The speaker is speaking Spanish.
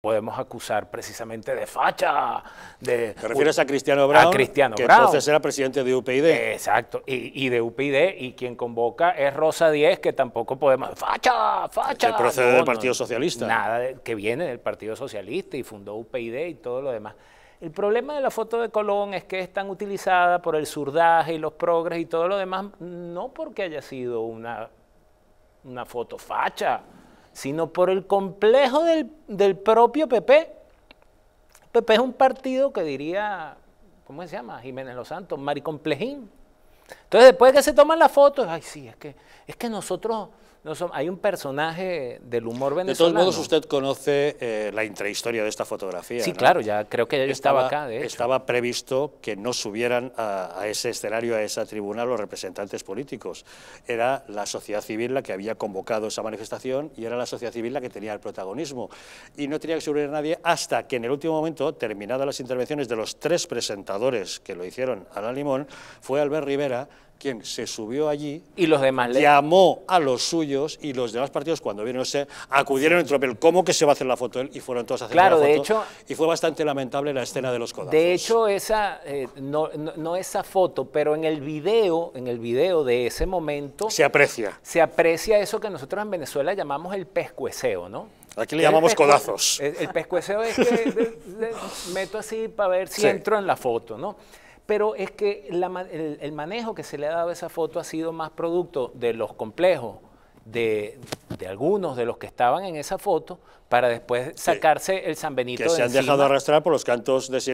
podemos acusar precisamente de facha. De, ¿Te refieres a Cristiano Brown? A Cristiano que entonces era presidente de UPyD. Exacto, y, de UPyD, y quien convoca es Rosa Díez, que tampoco podemos... ¡Facha! ¡Facha! Que procede del Partido Socialista. Nada, que viene del Partido Socialista y fundó UPyD y todo lo demás. El problema de la foto de Colón es que es tan utilizada por el surdaje y los progres y todo lo demás, no porque haya sido una, una foto facha, sino por el complejo del, propio PP. PP es un partido que diría, ¿cómo se llama? Jiménez Los Santos, Maricomplejín. Entonces, después que se toman las fotos, ay, sí, es que, es que nosotros hay un personaje del humor venezolano. De todos modos, usted conoce eh, la intrahistoria de esta fotografía. Sí, claro, ya creo que ya estaba, acá. Estaba previsto que no subieran a, ese escenario, a esa tribuna, los representantes políticos. Era la sociedad civil la que había convocado esa manifestación y era la sociedad civil la que tenía el protagonismo. Y no tenía que subir nadie hasta que en el último momento, terminadas las intervenciones de los tres presentadores que lo hicieron a la Limón, fue Albert Rivera quien se subió allí y los demás llamó a los suyos y los demás partidos cuando vieron se acudieron en tropel cómo que se va a hacer la foto él y fueron todos a hacer la foto de hecho, y fue bastante lamentable la escena de los codazos de hecho esa eh, no, esa foto pero en el video en el video de ese momento se aprecia se aprecia eso que nosotros en Venezuela llamamos el pescueceo no Aquí le llamamos codazos. El, pescueceo es que meto así para ver si entro en la foto, ¿no? pero es que el, manejo que se le ha dado a esa foto ha sido más producto de los complejos, de, algunos de los que estaban en esa foto, para después sacarse el San Benito. Que se han dejado arrastrar por los cantos de